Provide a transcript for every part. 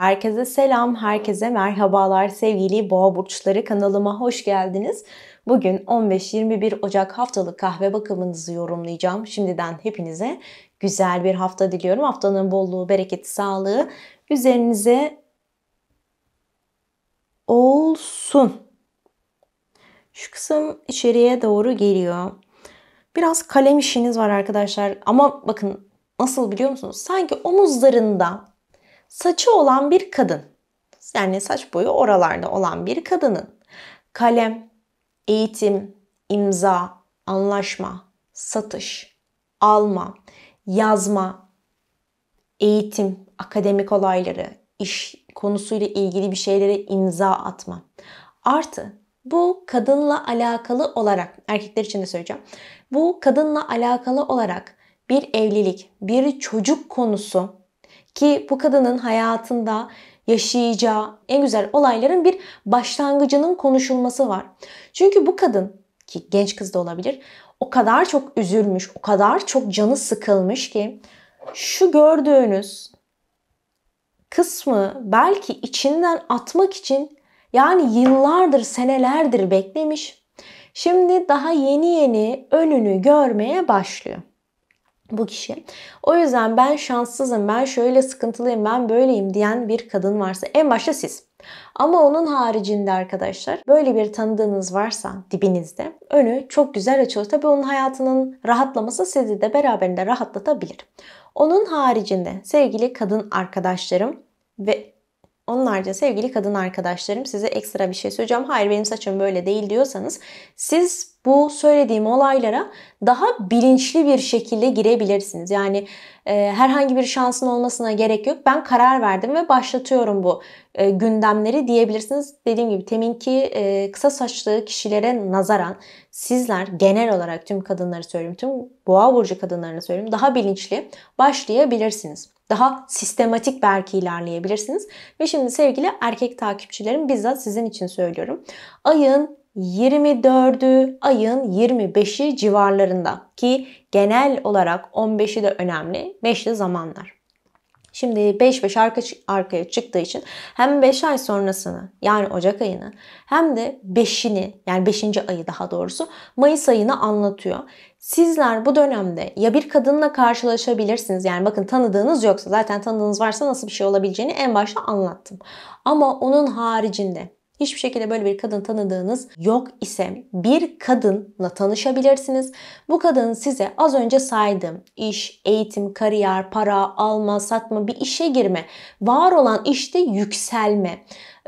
Herkese selam, herkese merhabalar sevgili boğa burçları kanalıma hoş geldiniz. Bugün 15-21 Ocak haftalık kahve bakımınızı yorumlayacağım. Şimdiden hepinize güzel bir hafta diliyorum. Haftanın bolluğu, bereketi, sağlığı üzerinize olsun. Şu kısım içeriye doğru geliyor. Biraz kalem işiniz var arkadaşlar ama bakın nasıl biliyor musunuz? Sanki omuzlarında saçı olan bir kadın, yani saç boyu oralarda olan bir kadının kalem, eğitim, imza, anlaşma, satış, alma, yazma, eğitim, akademik olayları, iş konusuyla ilgili bir şeylere imza atma. Artı bu kadınla alakalı olarak, erkekler için de söyleyeceğim. Bu kadınla alakalı olarak bir evlilik, bir çocuk konusu ki bu kadının hayatında yaşayacağı en güzel olayların bir başlangıcının konuşulması var. Çünkü bu kadın ki genç kız da olabilir o kadar çok üzülmüş, o kadar çok canı sıkılmış ki şu gördüğünüz kısmı belki içinden atmak için yani yıllardır, senelerdir beklemiş. Şimdi daha yeni yeni önünü görmeye başlıyor bu kişi. O yüzden ben şanssızım, ben şöyle sıkıntılıyım, ben böyleyim diyen bir kadın varsa en başta siz. Ama onun haricinde arkadaşlar böyle bir tanıdığınız varsa dibinizde önü çok güzel açılır. Tabii onun hayatının rahatlaması sizi de beraberinde rahatlatabilir. Onun haricinde sevgili kadın arkadaşlarım ve Onlarca sevgili kadın arkadaşlarım size ekstra bir şey söyleyeceğim. Hayır benim saçım böyle değil diyorsanız siz bu söylediğim olaylara daha bilinçli bir şekilde girebilirsiniz. Yani e, herhangi bir şansın olmasına gerek yok. Ben karar verdim ve başlatıyorum bu e, gündemleri diyebilirsiniz. Dediğim gibi teminki e, kısa saçlı kişilere nazaran sizler genel olarak tüm kadınları söylüyorum, tüm boğa burcu kadınlarını söylüyorum daha bilinçli başlayabilirsiniz. Daha sistematik belki ilerleyebilirsiniz. Ve şimdi sevgili erkek takipçilerim bizzat sizin için söylüyorum. Ayın 24'ü ayın 25'i civarlarında ki genel olarak 15'i de önemli. 5'li zamanlar. Şimdi 5 5 arka, arkaya çıktığı için hem 5 ay sonrasını yani Ocak ayını hem de 5'ini yani 5. ayı daha doğrusu Mayıs ayını anlatıyor. Sizler bu dönemde ya bir kadınla karşılaşabilirsiniz. Yani bakın tanıdığınız yoksa zaten tanıdığınız varsa nasıl bir şey olabileceğini en başta anlattım. Ama onun haricinde hiçbir şekilde böyle bir kadın tanıdığınız yok ise bir kadınla tanışabilirsiniz. Bu kadın size az önce saydığım iş, eğitim, kariyer, para, alma, satma, bir işe girme, var olan işte yükselme.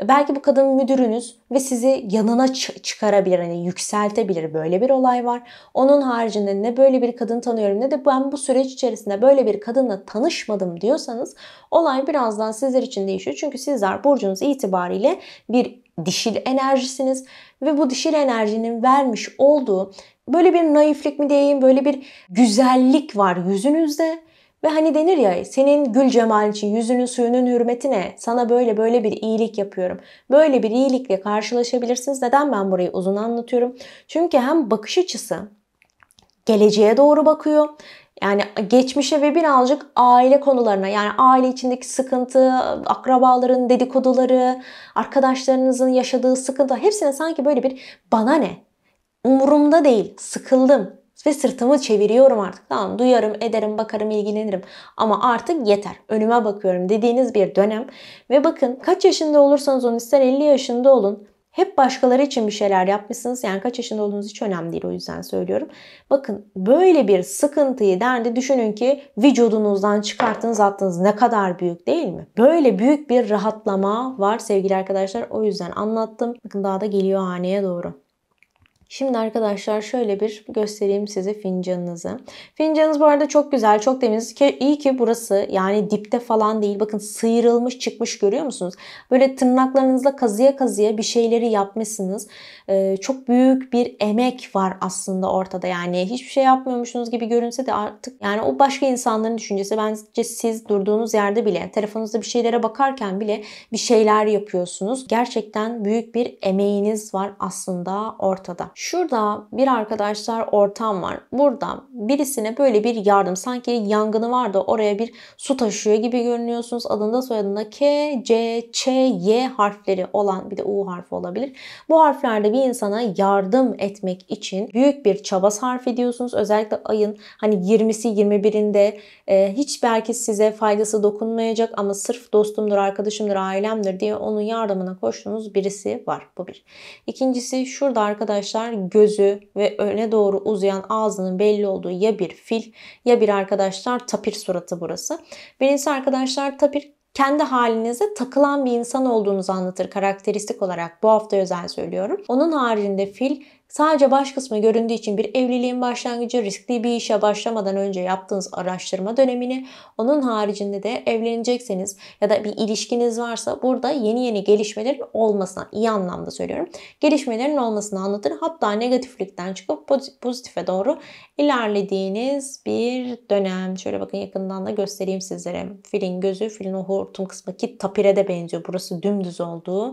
Belki bu kadın müdürünüz ve sizi yanına çıkarabilir, hani yükseltebilir. Böyle bir olay var. Onun haricinde ne böyle bir kadın tanıyorum ne de ben bu süreç içerisinde böyle bir kadınla tanışmadım diyorsanız olay birazdan sizler için değişiyor. Çünkü sizler burcunuz itibariyle bir dişil enerjisiniz ve bu dişil enerjinin vermiş olduğu böyle bir naiflik mi diyeyim, böyle bir güzellik var yüzünüzde. Ve hani denir ya senin gül cemal için yüzünün suyunun hürmetine sana böyle böyle bir iyilik yapıyorum. Böyle bir iyilikle karşılaşabilirsiniz. Neden ben burayı uzun anlatıyorum? Çünkü hem bakış açısı geleceğe doğru bakıyor. Yani geçmişe ve birazcık aile konularına yani aile içindeki sıkıntı, akrabaların dedikoduları, arkadaşlarınızın yaşadığı sıkıntı hepsine sanki böyle bir bana ne? Umurumda değil, sıkıldım ve sırtımı çeviriyorum artık. Tamam duyarım, ederim, bakarım, ilgilenirim ama artık yeter. Önüme bakıyorum dediğiniz bir dönem ve bakın kaç yaşında olursanız olun ister 50 yaşında olun hep başkaları için bir şeyler yapmışsınız. Yani kaç yaşında olduğunuz hiç önemli değil o yüzden söylüyorum. Bakın böyle bir sıkıntıyı derdi düşünün ki vücudunuzdan çıkarttınız attınız ne kadar büyük değil mi? Böyle büyük bir rahatlama var sevgili arkadaşlar. O yüzden anlattım. Bakın daha da geliyor haneye doğru. Şimdi arkadaşlar şöyle bir göstereyim size fincanınızı. Fincanınız bu arada çok güzel, çok temiz. İyi ki burası yani dipte falan değil. Bakın sıyrılmış çıkmış görüyor musunuz? Böyle tırnaklarınızla kazıya kazıya bir şeyleri yapmışsınız. Ee, çok büyük bir emek var aslında ortada. Yani hiçbir şey yapmıyormuşsunuz gibi görünse de artık yani o başka insanların düşüncesi. Bence siz durduğunuz yerde bile telefonunuzda bir şeylere bakarken bile bir şeyler yapıyorsunuz. Gerçekten büyük bir emeğiniz var aslında ortada. Şurada bir arkadaşlar ortam var. Burada birisine böyle bir yardım sanki yangını var da oraya bir su taşıyor gibi görünüyorsunuz. Adında soyadında K, C, Ç, Y harfleri olan bir de U harfi olabilir. Bu harflerde bir insana yardım etmek için büyük bir çaba sarf ediyorsunuz. Özellikle ayın hani 20'si 21'inde e, hiç belki size faydası dokunmayacak ama sırf dostumdur, arkadaşımdır, ailemdir diye onun yardımına koştuğunuz birisi var. Bu bir. İkincisi şurada arkadaşlar eğer gözü ve öne doğru uzayan ağzının belli olduğu ya bir fil ya bir arkadaşlar tapir suratı burası. Birincisi arkadaşlar tapir kendi halinize takılan bir insan olduğunuzu anlatır karakteristik olarak. Bu hafta özel söylüyorum. Onun haricinde fil Sadece baş kısmı göründüğü için bir evliliğin başlangıcı, riskli bir işe başlamadan önce yaptığınız araştırma dönemini, onun haricinde de evlenecekseniz ya da bir ilişkiniz varsa burada yeni yeni gelişmelerin olmasına, iyi anlamda söylüyorum, gelişmelerin olmasını anlatır. Hatta negatiflikten çıkıp pozitife doğru ilerlediğiniz bir dönem. Şöyle bakın yakından da göstereyim sizlere. Filin gözü, filin o hortum kısmı ki tapire de benziyor. Burası dümdüz olduğu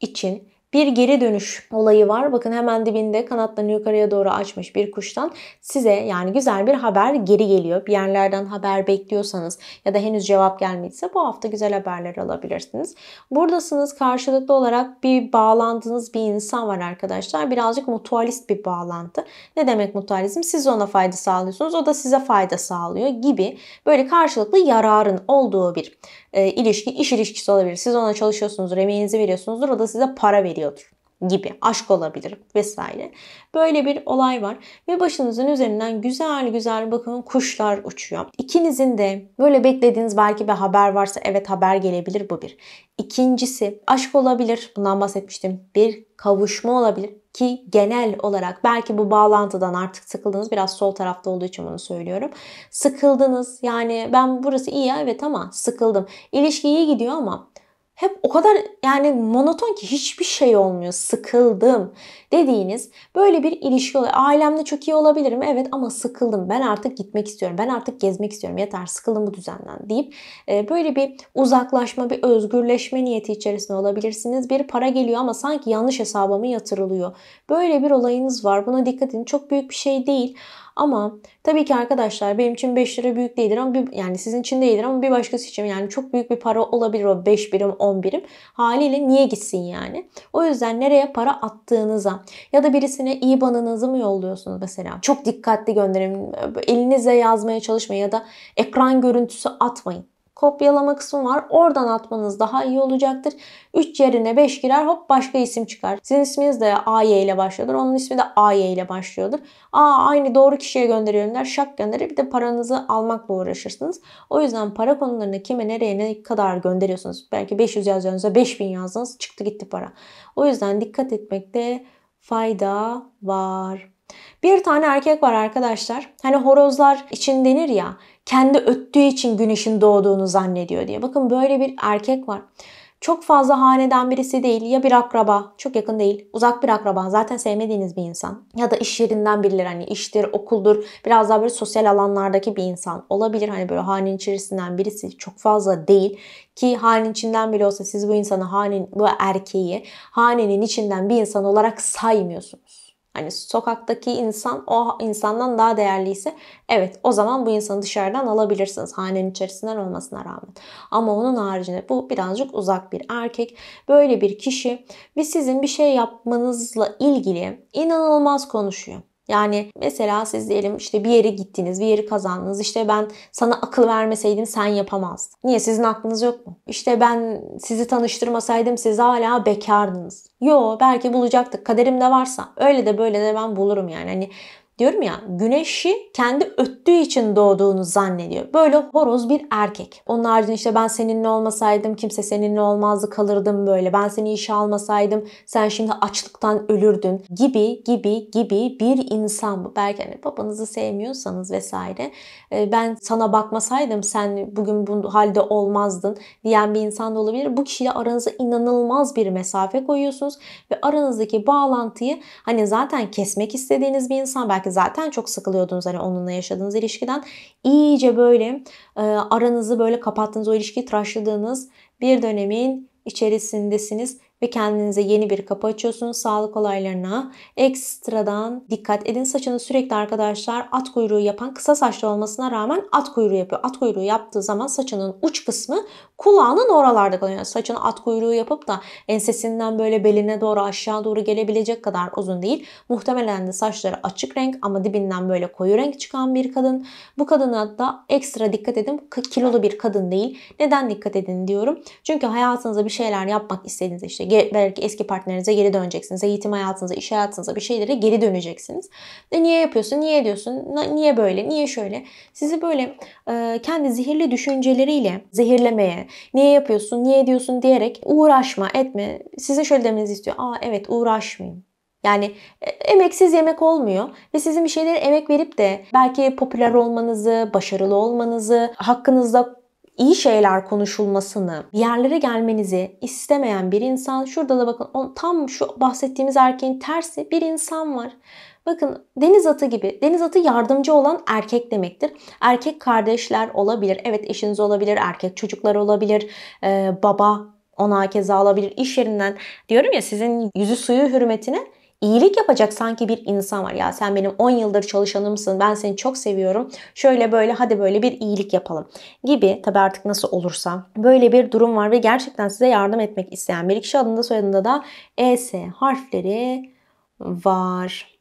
için bir geri dönüş olayı var. Bakın hemen dibinde kanatlarını yukarıya doğru açmış bir kuştan size yani güzel bir haber geri geliyor. Bir yerlerden haber bekliyorsanız ya da henüz cevap gelmediyse bu hafta güzel haberler alabilirsiniz. Buradasınız karşılıklı olarak bir bağlandığınız bir insan var arkadaşlar. Birazcık mutualist bir bağlantı. Ne demek mutualizm? Siz ona fayda sağlıyorsunuz, o da size fayda sağlıyor gibi böyle karşılıklı yararın olduğu bir e, ilişki, iş ilişkisi olabilir. Siz ona çalışıyorsunuz, emeğinizi veriyorsunuzdur, o da size para veriyor olabiliyordur gibi aşk olabilir vesaire. Böyle bir olay var ve başınızın üzerinden güzel güzel bakın kuşlar uçuyor. İkinizin de böyle beklediğiniz belki bir haber varsa evet haber gelebilir bu bir. İkincisi aşk olabilir. Bundan bahsetmiştim. Bir kavuşma olabilir ki genel olarak belki bu bağlantıdan artık sıkıldınız. Biraz sol tarafta olduğu için bunu söylüyorum. Sıkıldınız. Yani ben burası iyi evet ama sıkıldım. İlişki iyi gidiyor ama hep o kadar yani monoton ki hiçbir şey olmuyor. Sıkıldım dediğiniz böyle bir ilişki oluyor. Ailemde çok iyi olabilirim evet ama sıkıldım. Ben artık gitmek istiyorum. Ben artık gezmek istiyorum. Yeter sıkıldım bu düzenden deyip e, böyle bir uzaklaşma, bir özgürleşme niyeti içerisinde olabilirsiniz. Bir para geliyor ama sanki yanlış hesabıma yatırılıyor. Böyle bir olayınız var. Buna dikkat edin. Çok büyük bir şey değil. Ama tabii ki arkadaşlar benim için 5 lira büyük değildir ama bir, yani sizin için değildir ama bir başkası için yani çok büyük bir para olabilir o 5 birim 10 birim. Haliyle niye gitsin yani? O yüzden nereye para attığınıza ya da birisine IBAN'ınızı mı yolluyorsunuz mesela? Çok dikkatli gönderin. Elinize yazmaya çalışmayın ya da ekran görüntüsü atmayın kopyalama kısmı var. Oradan atmanız daha iyi olacaktır. 3 yerine 5 girer hop başka isim çıkar. Sizin isminiz de AY ile başlıyordur. Onun ismi de AY ile başlıyordur. Aa aynı doğru kişiye gönderiyorum der. Şak gönderir. Bir de paranızı almakla uğraşırsınız. O yüzden para konularını kime nereye ne kadar gönderiyorsunuz. Belki 500 yazıyorsunuzda 5000 yazdınız. Çıktı gitti para. O yüzden dikkat etmekte fayda var. Bir tane erkek var arkadaşlar. Hani horozlar için denir ya kendi öttüğü için güneşin doğduğunu zannediyor diye. Bakın böyle bir erkek var. Çok fazla haneden birisi değil ya bir akraba çok yakın değil uzak bir akraba zaten sevmediğiniz bir insan ya da iş yerinden birileri hani iştir okuldur biraz daha böyle sosyal alanlardaki bir insan olabilir hani böyle hanenin içerisinden birisi çok fazla değil ki hanenin içinden bile olsa siz bu insanı hanenin bu erkeği hanenin içinden bir insan olarak saymıyorsunuz. Hani sokaktaki insan o insandan daha değerliyse evet o zaman bu insanı dışarıdan alabilirsiniz. Hanenin içerisinden olmasına rağmen. Ama onun haricinde bu birazcık uzak bir erkek. Böyle bir kişi ve sizin bir şey yapmanızla ilgili inanılmaz konuşuyor. Yani mesela siz diyelim işte bir yere gittiniz, bir yeri kazandınız. İşte ben sana akıl vermeseydim sen yapamazdın. Niye sizin aklınız yok mu? İşte ben sizi tanıştırmasaydım siz hala bekardınız. Yo belki bulacaktık. Kaderimde varsa öyle de böyle de ben bulurum yani. Hani Diyorum ya güneşi kendi öttüğü için doğduğunu zannediyor. Böyle horoz bir erkek. Onun haricinde işte ben seninle olmasaydım kimse seninle olmazdı kalırdım böyle. Ben seni işe almasaydım sen şimdi açlıktan ölürdün gibi gibi gibi bir insan bu. Belki hani babanızı sevmiyorsanız vesaire e, ben sana bakmasaydım sen bugün bu halde olmazdın diyen bir insan da olabilir. Bu kişiyle aranıza inanılmaz bir mesafe koyuyorsunuz ve aranızdaki bağlantıyı hani zaten kesmek istediğiniz bir insan belki belki zaten çok sıkılıyordunuz hani onunla yaşadığınız ilişkiden. iyice böyle e, aranızı böyle kapattığınız o ilişkiyi tıraşladığınız bir dönemin içerisindesiniz ve kendinize yeni bir kapı açıyorsunuz sağlık olaylarına. Ekstradan dikkat edin saçını sürekli arkadaşlar at kuyruğu yapan kısa saçlı olmasına rağmen at kuyruğu yapıyor. At kuyruğu yaptığı zaman saçının uç kısmı kulağının oralarda kalıyor. Yani saçını at kuyruğu yapıp da ensesinden böyle beline doğru aşağı doğru gelebilecek kadar uzun değil. Muhtemelen de saçları açık renk ama dibinden böyle koyu renk çıkan bir kadın. Bu kadına da ekstra dikkat edin. Kilolu bir kadın değil. Neden dikkat edin diyorum. Çünkü hayatınızda bir şeyler yapmak istediğinizde işte belki eski partnerinize geri döneceksiniz. Eğitim hayatınıza, iş hayatınıza bir şeylere geri döneceksiniz. Ve niye yapıyorsun, niye ediyorsun, niye böyle, niye şöyle. Sizi böyle e, kendi zehirli düşünceleriyle zehirlemeye, niye yapıyorsun, niye ediyorsun diyerek uğraşma, etme. size şöyle demenizi istiyor. Aa evet uğraşmayayım. Yani e, emeksiz yemek olmuyor ve sizin bir şeylere emek verip de belki popüler olmanızı, başarılı olmanızı, hakkınızda iyi şeyler konuşulmasını, bir yerlere gelmenizi istemeyen bir insan. Şurada da bakın tam şu bahsettiğimiz erkeğin tersi bir insan var. Bakın deniz atı gibi. Deniz atı yardımcı olan erkek demektir. Erkek kardeşler olabilir. Evet eşiniz olabilir. Erkek çocuklar olabilir. Ee, baba ona keza alabilir. iş yerinden diyorum ya sizin yüzü suyu hürmetine iyilik yapacak sanki bir insan var. Ya sen benim 10 yıldır çalışanımsın. Ben seni çok seviyorum. Şöyle böyle hadi böyle bir iyilik yapalım gibi tabii artık nasıl olursa böyle bir durum var ve gerçekten size yardım etmek isteyen bir kişi adında soyadında da ES harfleri var.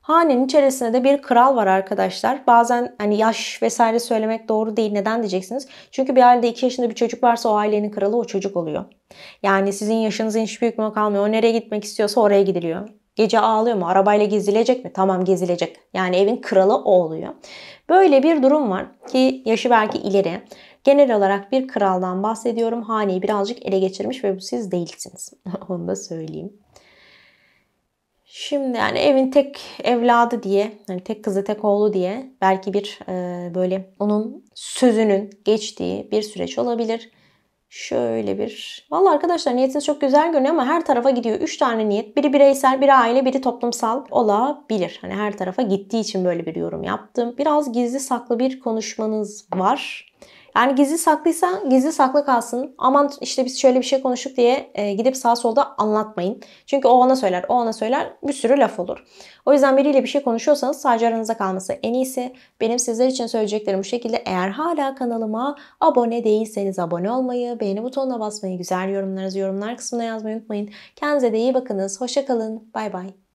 Hanenin içerisinde de bir kral var arkadaşlar. Bazen hani yaş vesaire söylemek doğru değil. Neden diyeceksiniz? Çünkü bir ailede 2 yaşında bir çocuk varsa o ailenin kralı o çocuk oluyor. Yani sizin yaşınızın hiç büyük mü kalmıyor. O nereye gitmek istiyorsa oraya gidiliyor. Gece ağlıyor mu? Arabayla gezilecek mi? Tamam gezilecek. Yani evin kralı o oluyor. Böyle bir durum var ki yaşı belki ileri. Genel olarak bir kraldan bahsediyorum. Haneyi birazcık ele geçirmiş ve bu siz değilsiniz. Onu da söyleyeyim. Şimdi yani evin tek evladı diye, yani tek kızı tek oğlu diye belki bir e, böyle onun sözünün geçtiği bir süreç olabilir. Şöyle bir. Valla arkadaşlar niyetiniz çok güzel görünüyor ama her tarafa gidiyor. üç tane niyet. Biri bireysel, biri aile, biri toplumsal olabilir. Hani her tarafa gittiği için böyle bir yorum yaptım. Biraz gizli saklı bir konuşmanız var. Yani gizli saklıysa gizli saklı kalsın. Aman işte biz şöyle bir şey konuştuk diye e, gidip sağ solda anlatmayın. Çünkü o ona söyler, o ona söyler bir sürü laf olur. O yüzden biriyle bir şey konuşuyorsanız sadece aranızda kalması en iyisi. Benim sizler için söyleyeceklerim bu şekilde. Eğer hala kanalıma abone değilseniz abone olmayı, beğeni butonuna basmayı, güzel yorumlarınızı yorumlar kısmına yazmayı unutmayın. Kendinize de iyi bakınız. Hoşçakalın. Bay bay.